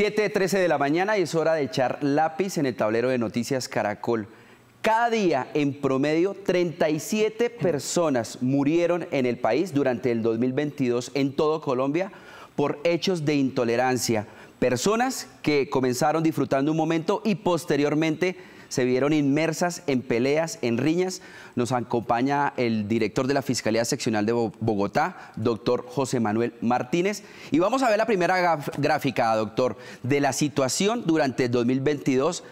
7.13 de la mañana y es hora de echar lápiz en el tablero de noticias Caracol. Cada día, en promedio, 37 personas murieron en el país durante el 2022 en todo Colombia por hechos de intolerancia. Personas que comenzaron disfrutando un momento y posteriormente se vieron inmersas en peleas, en riñas. Nos acompaña el director de la Fiscalía Seccional de Bogotá, doctor José Manuel Martínez. Y vamos a ver la primera gráfica, doctor, de la situación durante el 2022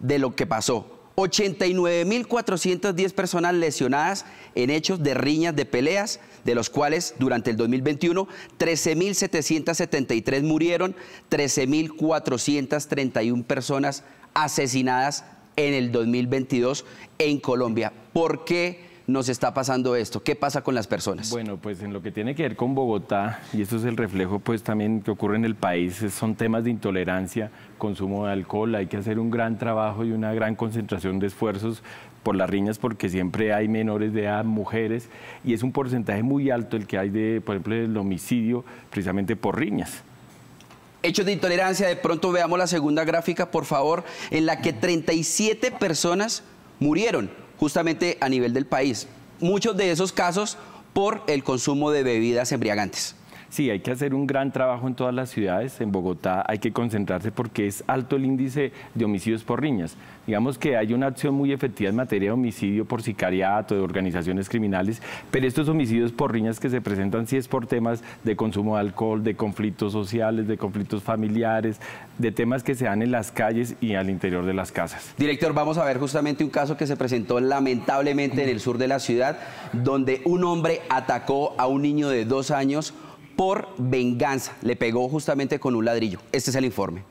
de lo que pasó. 89.410 personas lesionadas en hechos de riñas de peleas, de los cuales durante el 2021 13.773 murieron, 13.431 personas asesinadas en el 2022 en Colombia. ¿Por qué? nos está pasando esto? ¿Qué pasa con las personas? Bueno, pues en lo que tiene que ver con Bogotá, y esto es el reflejo pues también que ocurre en el país, son temas de intolerancia, consumo de alcohol, hay que hacer un gran trabajo y una gran concentración de esfuerzos por las riñas porque siempre hay menores de edad, mujeres, y es un porcentaje muy alto el que hay de, por ejemplo, el homicidio precisamente por riñas. Hechos de intolerancia, de pronto veamos la segunda gráfica, por favor, en la que 37 personas murieron justamente a nivel del país. Muchos de esos casos por el consumo de bebidas embriagantes. Sí, hay que hacer un gran trabajo en todas las ciudades. En Bogotá hay que concentrarse porque es alto el índice de homicidios por riñas. Digamos que hay una acción muy efectiva en materia de homicidio por sicariato, de organizaciones criminales, pero estos homicidios por riñas que se presentan sí es por temas de consumo de alcohol, de conflictos sociales, de conflictos familiares, de temas que se dan en las calles y al interior de las casas. Director, vamos a ver justamente un caso que se presentó lamentablemente en el sur de la ciudad, donde un hombre atacó a un niño de dos años por venganza. Le pegó justamente con un ladrillo. Este es el informe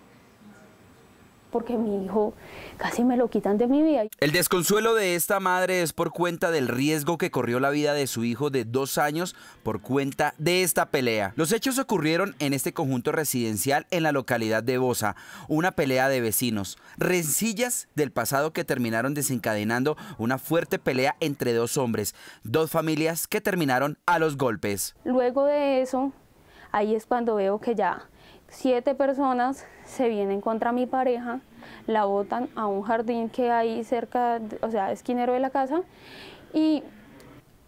porque mi hijo casi me lo quitan de mi vida. El desconsuelo de esta madre es por cuenta del riesgo que corrió la vida de su hijo de dos años por cuenta de esta pelea. Los hechos ocurrieron en este conjunto residencial en la localidad de Bosa, una pelea de vecinos, rencillas del pasado que terminaron desencadenando una fuerte pelea entre dos hombres, dos familias que terminaron a los golpes. Luego de eso, ahí es cuando veo que ya siete personas se vienen contra mi pareja, la botan a un jardín que hay cerca, o sea, esquinero de la casa, y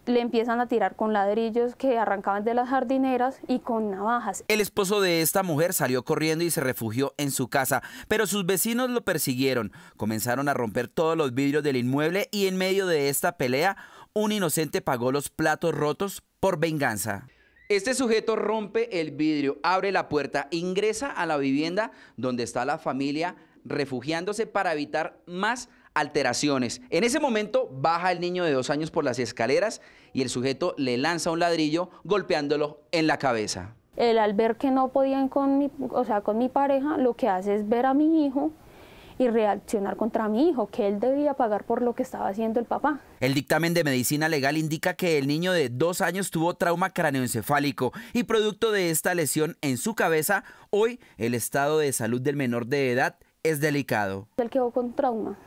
le empiezan a tirar con ladrillos que arrancaban de las jardineras y con navajas. El esposo de esta mujer salió corriendo y se refugió en su casa, pero sus vecinos lo persiguieron. Comenzaron a romper todos los vidrios del inmueble y en medio de esta pelea, un inocente pagó los platos rotos por venganza. Este sujeto rompe el vidrio, abre la puerta, ingresa a la vivienda donde está la familia refugiándose para evitar más alteraciones. En ese momento baja el niño de dos años por las escaleras y el sujeto le lanza un ladrillo golpeándolo en la cabeza. El al ver que no podían con mi, o sea, con mi pareja, lo que hace es ver a mi hijo y reaccionar contra mi hijo, que él debía pagar por lo que estaba haciendo el papá. El dictamen de medicina legal indica que el niño de dos años tuvo trauma craneoencefálico y producto de esta lesión en su cabeza, hoy el estado de salud del menor de edad es delicado. Él quedó con trauma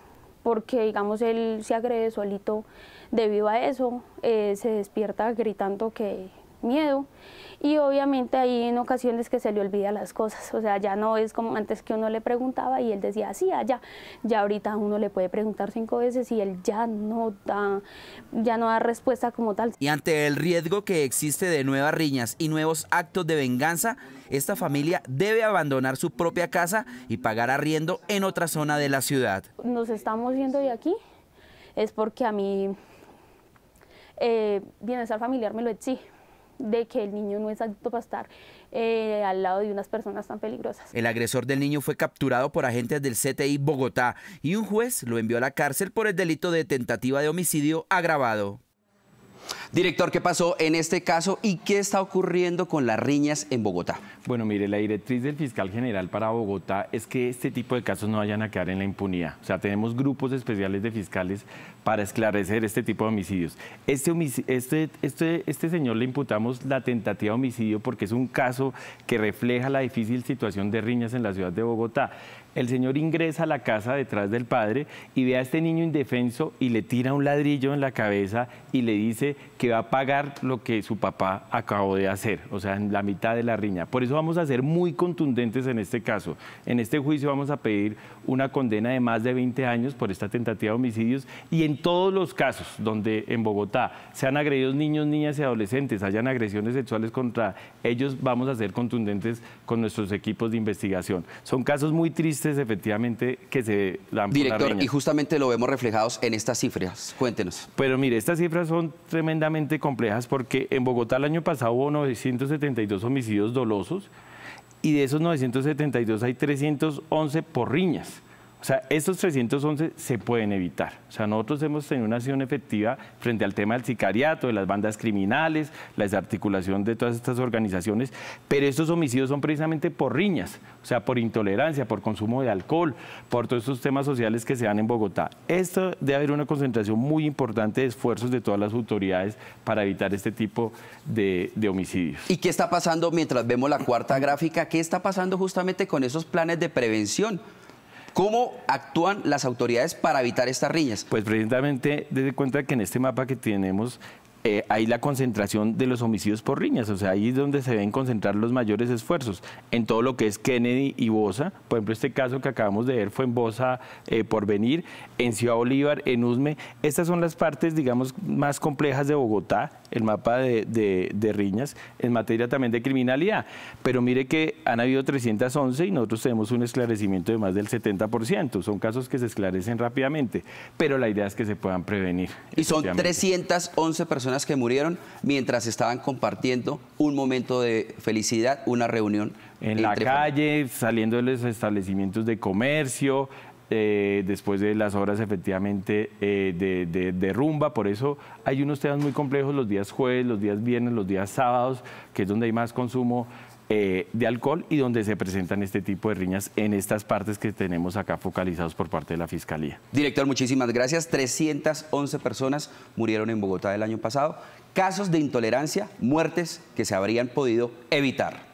porque digamos él se agrede solito debido a eso, eh, se despierta gritando que miedo y obviamente ahí en ocasiones que se le olvida las cosas, o sea, ya no es como antes que uno le preguntaba y él decía, sí, allá, ya ahorita uno le puede preguntar cinco veces y él ya no da, ya no da respuesta como tal. Y ante el riesgo que existe de nuevas riñas y nuevos actos de venganza, esta familia debe abandonar su propia casa y pagar arriendo en otra zona de la ciudad. Nos estamos yendo de aquí, es porque a mí eh, bienestar familiar me lo exige de que el niño no es apto para estar eh, al lado de unas personas tan peligrosas. El agresor del niño fue capturado por agentes del CTI Bogotá y un juez lo envió a la cárcel por el delito de tentativa de homicidio agravado. Director, ¿qué pasó en este caso y qué está ocurriendo con las riñas en Bogotá? Bueno, mire, la directriz del fiscal general para Bogotá es que este tipo de casos no vayan a quedar en la impunidad. O sea, tenemos grupos especiales de fiscales para esclarecer este tipo de homicidios. Este, este, este, este señor le imputamos la tentativa de homicidio porque es un caso que refleja la difícil situación de riñas en la ciudad de Bogotá. El señor ingresa a la casa detrás del padre y ve a este niño indefenso y le tira un ladrillo en la cabeza y le dice que va a pagar lo que su papá acabó de hacer, o sea, la mitad de la riña. Por eso vamos a ser muy contundentes en este caso. En este juicio vamos a pedir una condena de más de 20 años por esta tentativa de homicidios y en todos los casos donde en Bogotá sean agredidos niños, niñas y adolescentes, hayan agresiones sexuales contra ellos, vamos a ser contundentes con nuestros equipos de investigación. Son casos muy tristes, efectivamente, que se dan Director, y justamente lo vemos reflejados en estas cifras. Cuéntenos. Pero mire, estas cifras son tremendamente complejas porque en Bogotá el año pasado hubo 972 homicidios dolosos y de esos 972 hay 311 por riñas. O sea, estos 311 se pueden evitar. O sea, nosotros hemos tenido una acción efectiva frente al tema del sicariato, de las bandas criminales, la desarticulación de todas estas organizaciones, pero estos homicidios son precisamente por riñas, o sea, por intolerancia, por consumo de alcohol, por todos estos temas sociales que se dan en Bogotá. Esto debe haber una concentración muy importante de esfuerzos de todas las autoridades para evitar este tipo de, homicidios. ¿Y qué está pasando mientras vemos la cuarta gráfica? ¿Qué está pasando justamente con esos planes de prevención? ¿Cómo actúan las autoridades para evitar estas riñas? Pues precisamente desde cuenta que en este mapa que tenemos eh, hay la concentración de los homicidios por riñas, o sea, ahí es donde se deben concentrar los mayores esfuerzos. En todo lo que es Kennedy y Bosa, por ejemplo, este caso que acabamos de ver fue en Bosa eh, por venir, en Ciudad Bolívar, en Usme. Estas son las partes, digamos, más complejas de Bogotá, el mapa de, de riñas, en materia también de criminalidad. Pero mire que han habido 311 y nosotros tenemos un esclarecimiento de más del 70%. Son casos que se esclarecen rápidamente, pero la idea es que se puedan prevenir. Y son 311 personas que murieron mientras estaban compartiendo un momento de felicidad, una reunión. En la calle, saliendo de los establecimientos de comercio, eh, después de las horas efectivamente eh, de, de, rumba. Por eso hay unos temas muy complejos los días jueves, los días viernes, los días sábados, que es donde hay más consumo eh, de alcohol y donde se presentan este tipo de riñas en estas partes que tenemos acá focalizados por parte de la Fiscalía. Director, muchísimas gracias. 311 personas murieron en Bogotá el año pasado. Casos de intolerancia, muertes que se habrían podido evitar.